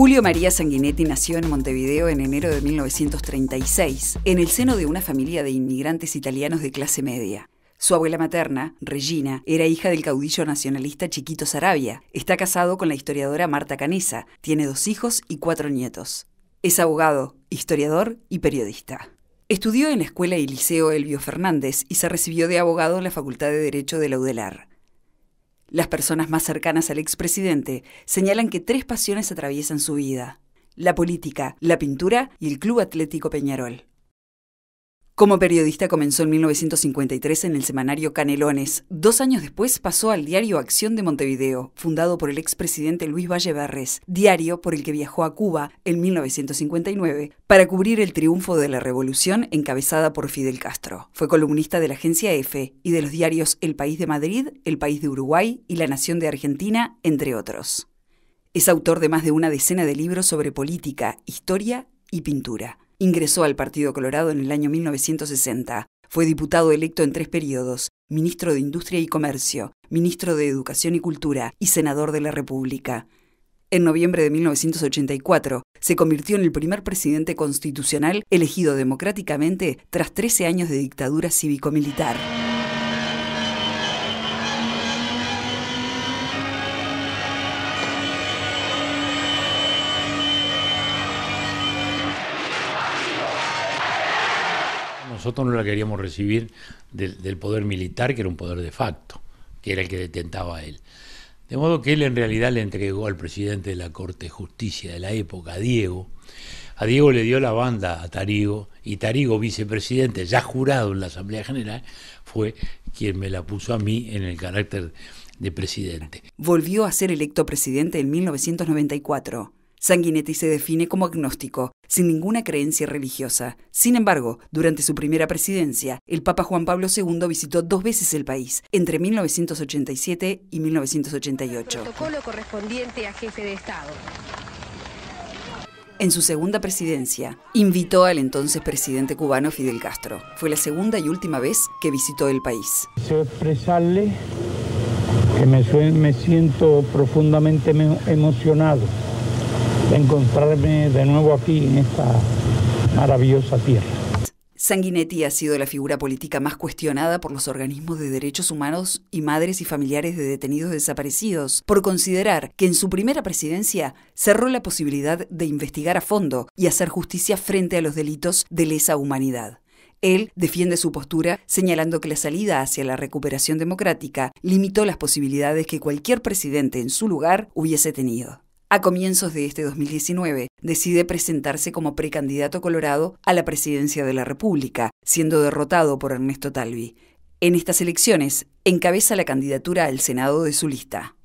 Julio María Sanguinetti nació en Montevideo en enero de 1936, en el seno de una familia de inmigrantes italianos de clase media. Su abuela materna, Regina, era hija del caudillo nacionalista Chiquito Sarabia. Está casado con la historiadora Marta Canesa, tiene dos hijos y cuatro nietos. Es abogado, historiador y periodista. Estudió en la Escuela y Liceo Elvio Fernández y se recibió de abogado en la Facultad de Derecho de la UDELAR. Las personas más cercanas al expresidente señalan que tres pasiones atraviesan su vida, la política, la pintura y el Club Atlético Peñarol. Como periodista comenzó en 1953 en el semanario Canelones. Dos años después pasó al diario Acción de Montevideo, fundado por el expresidente Luis Valle Barres, diario por el que viajó a Cuba en 1959 para cubrir el triunfo de la revolución encabezada por Fidel Castro. Fue columnista de la agencia EFE y de los diarios El País de Madrid, El País de Uruguay y La Nación de Argentina, entre otros. Es autor de más de una decena de libros sobre política, historia y pintura. Ingresó al Partido Colorado en el año 1960. Fue diputado electo en tres periodos, ministro de Industria y Comercio, ministro de Educación y Cultura y senador de la República. En noviembre de 1984 se convirtió en el primer presidente constitucional elegido democráticamente tras 13 años de dictadura cívico-militar. nosotros no la queríamos recibir del, poder militar, que era un poder de facto, que era el que detentaba él. De modo que él en realidad le entregó al presidente de la Corte de Justicia de la época, a Diego. A Diego le dio la banda a Tarigo y Tarigo, vicepresidente, ya jurado en la Asamblea General, fue quien me la puso a mí en el carácter de presidente. Volvió a ser electo presidente en 1994. Sanguinetti se define como agnóstico, sin ninguna creencia religiosa. Sin embargo, durante su primera presidencia, el Papa Juan Pablo II visitó dos veces el país, entre 1987 y 1988. correspondiente a jefe de Estado en su segunda presidencia, invitó al entonces presidente cubano Fidel Castro. Fue la segunda y última vez que visitó el país. Quiero expresarle que me siento profundamente emocionado encontrarme de nuevo aquí en esta maravillosa tierra. Sanguinetti ha sido la figura política más cuestionada por los organismos de derechos humanos y madres y familiares de detenidos desaparecidos por considerar que en su primera presidencia cerró la posibilidad de investigar a fondo y hacer justicia frente a los delitos de lesa humanidad. Él defiende su postura señalando que la salida hacia la recuperación democrática limitó las posibilidades que cualquier presidente en su lugar hubiese tenido. A comienzos de este 2019, decide presentarse como precandidato colorado a la presidencia de la República, siendo derrotado por Ernesto Talvi. En estas elecciones, encabeza la candidatura al Senado de su lista.